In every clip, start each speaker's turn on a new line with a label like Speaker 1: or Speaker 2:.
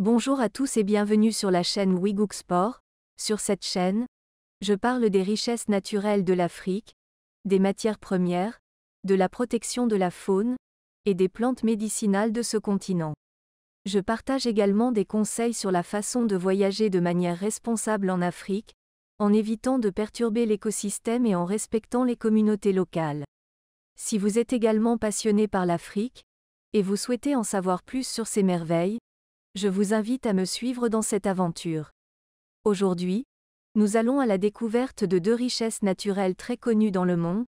Speaker 1: Bonjour à tous et bienvenue sur la chaîne Wigook Sport. Sur cette chaîne, je parle des richesses naturelles de l'Afrique, des matières premières, de la protection de la faune et des plantes médicinales de ce continent. Je partage également des conseils sur la façon de voyager de manière responsable en Afrique, en évitant de perturber l'écosystème et en respectant les communautés locales. Si vous êtes également passionné par l'Afrique, et vous souhaitez en savoir plus sur ses merveilles, je vous invite à me suivre dans cette aventure. Aujourd'hui, nous allons à la découverte de deux richesses naturelles très connues dans le monde.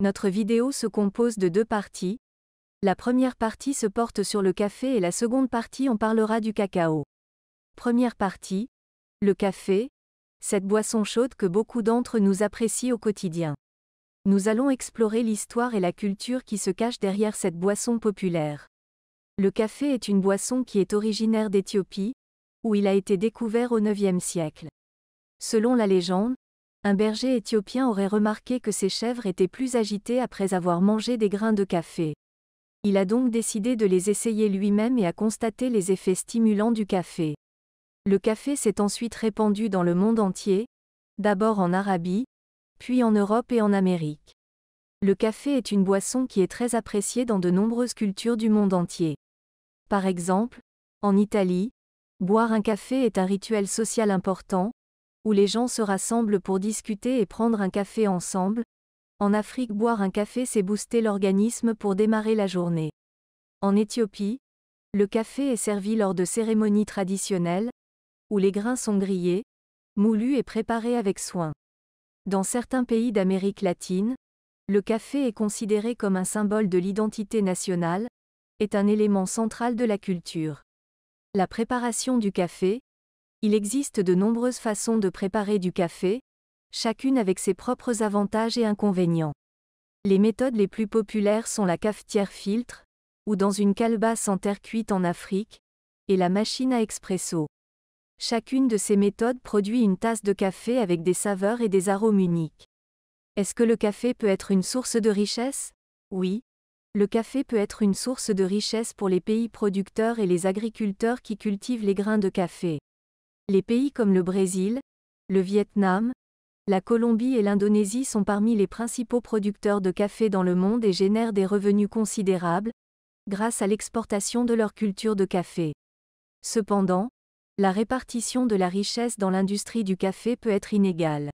Speaker 1: Notre vidéo se compose de deux parties. La première partie se porte sur le café et la seconde partie on parlera du cacao. Première partie. Le café. Cette boisson chaude que beaucoup d'entre nous apprécient au quotidien. Nous allons explorer l'histoire et la culture qui se cachent derrière cette boisson populaire. Le café est une boisson qui est originaire d'Éthiopie, où il a été découvert au IXe siècle. Selon la légende, un berger éthiopien aurait remarqué que ses chèvres étaient plus agitées après avoir mangé des grains de café. Il a donc décidé de les essayer lui-même et a constaté les effets stimulants du café. Le café s'est ensuite répandu dans le monde entier, d'abord en Arabie, puis en Europe et en Amérique. Le café est une boisson qui est très appréciée dans de nombreuses cultures du monde entier. Par exemple, en Italie, boire un café est un rituel social important, où les gens se rassemblent pour discuter et prendre un café ensemble. En Afrique, boire un café, c'est booster l'organisme pour démarrer la journée. En Éthiopie, le café est servi lors de cérémonies traditionnelles, où les grains sont grillés, moulus et préparés avec soin. Dans certains pays d'Amérique latine, le café est considéré comme un symbole de l'identité nationale, est un élément central de la culture. La préparation du café. Il existe de nombreuses façons de préparer du café, chacune avec ses propres avantages et inconvénients. Les méthodes les plus populaires sont la cafetière filtre, ou dans une calebasse en terre cuite en Afrique, et la machine à expresso. Chacune de ces méthodes produit une tasse de café avec des saveurs et des arômes uniques. Est-ce que le café peut être une source de richesse Oui, le café peut être une source de richesse pour les pays producteurs et les agriculteurs qui cultivent les grains de café. Les pays comme le Brésil, le Vietnam, la Colombie et l'Indonésie sont parmi les principaux producteurs de café dans le monde et génèrent des revenus considérables, grâce à l'exportation de leur culture de café. Cependant, la répartition de la richesse dans l'industrie du café peut être inégale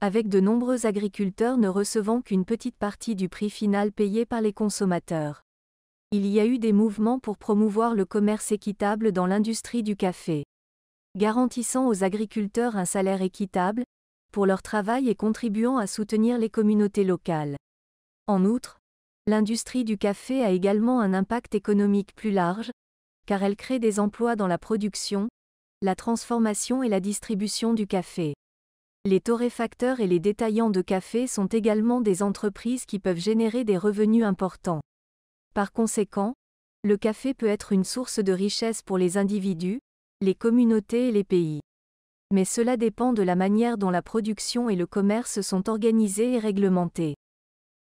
Speaker 1: avec de nombreux agriculteurs ne recevant qu'une petite partie du prix final payé par les consommateurs. Il y a eu des mouvements pour promouvoir le commerce équitable dans l'industrie du café, garantissant aux agriculteurs un salaire équitable, pour leur travail et contribuant à soutenir les communautés locales. En outre, l'industrie du café a également un impact économique plus large, car elle crée des emplois dans la production, la transformation et la distribution du café. Les torréfacteurs et les détaillants de café sont également des entreprises qui peuvent générer des revenus importants. Par conséquent, le café peut être une source de richesse pour les individus, les communautés et les pays. Mais cela dépend de la manière dont la production et le commerce sont organisés et réglementés.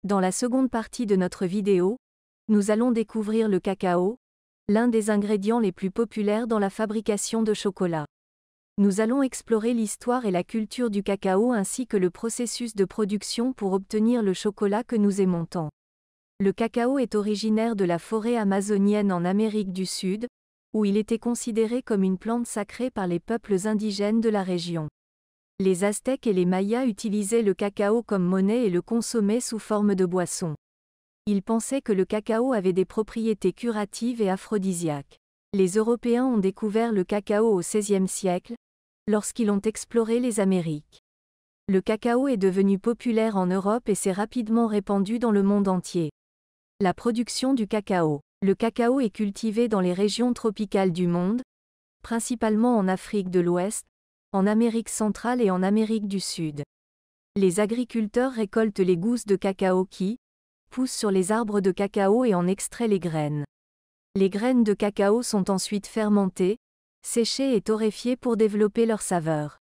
Speaker 1: Dans la seconde partie de notre vidéo, nous allons découvrir le cacao, l'un des ingrédients les plus populaires dans la fabrication de chocolat nous allons explorer l'histoire et la culture du cacao ainsi que le processus de production pour obtenir le chocolat que nous aimons tant. Le cacao est originaire de la forêt amazonienne en Amérique du Sud, où il était considéré comme une plante sacrée par les peuples indigènes de la région. Les Aztèques et les Mayas utilisaient le cacao comme monnaie et le consommaient sous forme de boisson. Ils pensaient que le cacao avait des propriétés curatives et aphrodisiaques. Les Européens ont découvert le cacao au XVIe siècle, lorsqu'ils ont exploré les Amériques. Le cacao est devenu populaire en Europe et s'est rapidement répandu dans le monde entier. La production du cacao. Le cacao est cultivé dans les régions tropicales du monde, principalement en Afrique de l'Ouest, en Amérique centrale et en Amérique du Sud. Les agriculteurs récoltent les gousses de cacao qui poussent sur les arbres de cacao et en extraient les graines. Les graines de cacao sont ensuite fermentées, séchées et torréfiées pour développer leur saveur.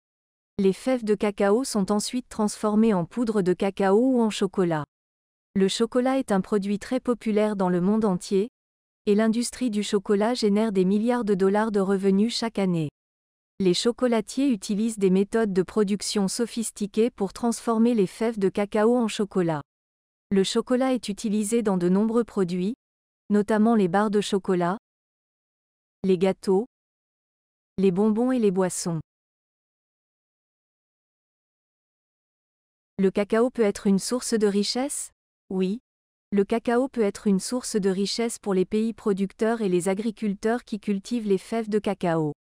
Speaker 1: Les fèves de cacao sont ensuite transformées en poudre de cacao ou en chocolat. Le chocolat est un produit très populaire dans le monde entier, et l'industrie du chocolat génère des milliards de dollars de revenus chaque année. Les chocolatiers utilisent des méthodes de production sophistiquées pour transformer les fèves de cacao en chocolat. Le chocolat est utilisé dans de nombreux produits, notamment les barres de chocolat, les gâteaux, les bonbons et les boissons. Le cacao peut être une source de richesse Oui. Le cacao peut être une source de richesse pour les pays producteurs et les agriculteurs qui cultivent les fèves de cacao.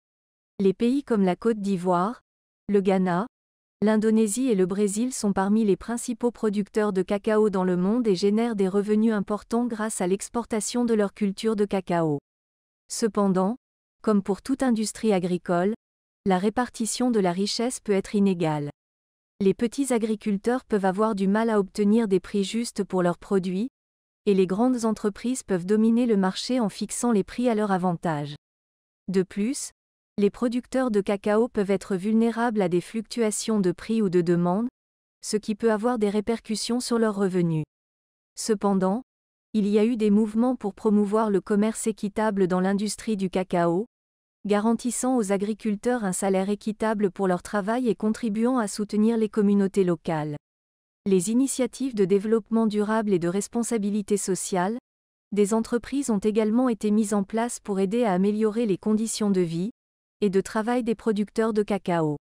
Speaker 1: Les pays comme la Côte d'Ivoire, le Ghana, L'Indonésie et le Brésil sont parmi les principaux producteurs de cacao dans le monde et génèrent des revenus importants grâce à l'exportation de leur culture de cacao. Cependant, comme pour toute industrie agricole, la répartition de la richesse peut être inégale. Les petits agriculteurs peuvent avoir du mal à obtenir des prix justes pour leurs produits, et les grandes entreprises peuvent dominer le marché en fixant les prix à leur avantage. De plus, les producteurs de cacao peuvent être vulnérables à des fluctuations de prix ou de demande, ce qui peut avoir des répercussions sur leurs revenus. Cependant, il y a eu des mouvements pour promouvoir le commerce équitable dans l'industrie du cacao, garantissant aux agriculteurs un salaire équitable pour leur travail et contribuant à soutenir les communautés locales. Les initiatives de développement durable et de responsabilité sociale, des entreprises ont également été mises en place pour aider à améliorer les conditions de vie, et de travail des producteurs de cacao.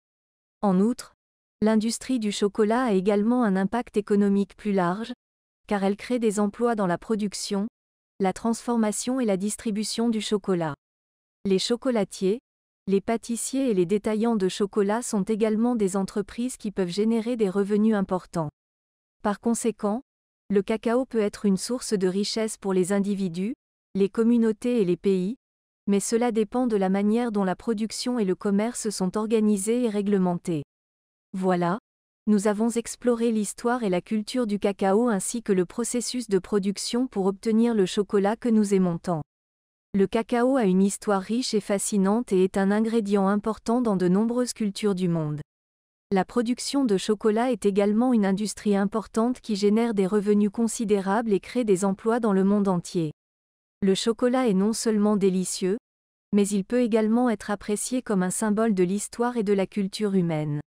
Speaker 1: En outre, l'industrie du chocolat a également un impact économique plus large, car elle crée des emplois dans la production, la transformation et la distribution du chocolat. Les chocolatiers, les pâtissiers et les détaillants de chocolat sont également des entreprises qui peuvent générer des revenus importants. Par conséquent, le cacao peut être une source de richesse pour les individus, les communautés et les pays, mais cela dépend de la manière dont la production et le commerce sont organisés et réglementés. Voilà, nous avons exploré l'histoire et la culture du cacao ainsi que le processus de production pour obtenir le chocolat que nous aimons tant. Le cacao a une histoire riche et fascinante et est un ingrédient important dans de nombreuses cultures du monde. La production de chocolat est également une industrie importante qui génère des revenus considérables et crée des emplois dans le monde entier. Le chocolat est non seulement délicieux, mais il peut également être apprécié comme un symbole de l'histoire et de la culture humaine.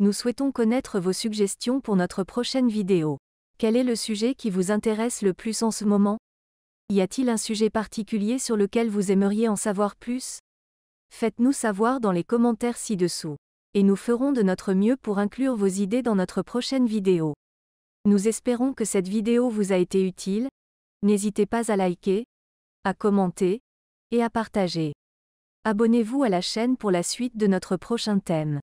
Speaker 1: Nous souhaitons connaître vos suggestions pour notre prochaine vidéo. Quel est le sujet qui vous intéresse le plus en ce moment Y a-t-il un sujet particulier sur lequel vous aimeriez en savoir plus Faites-nous savoir dans les commentaires ci-dessous. Et nous ferons de notre mieux pour inclure vos idées dans notre prochaine vidéo. Nous espérons que cette vidéo vous a été utile. N'hésitez pas à liker, à commenter et à partager. Abonnez-vous à la chaîne pour la suite de notre prochain thème.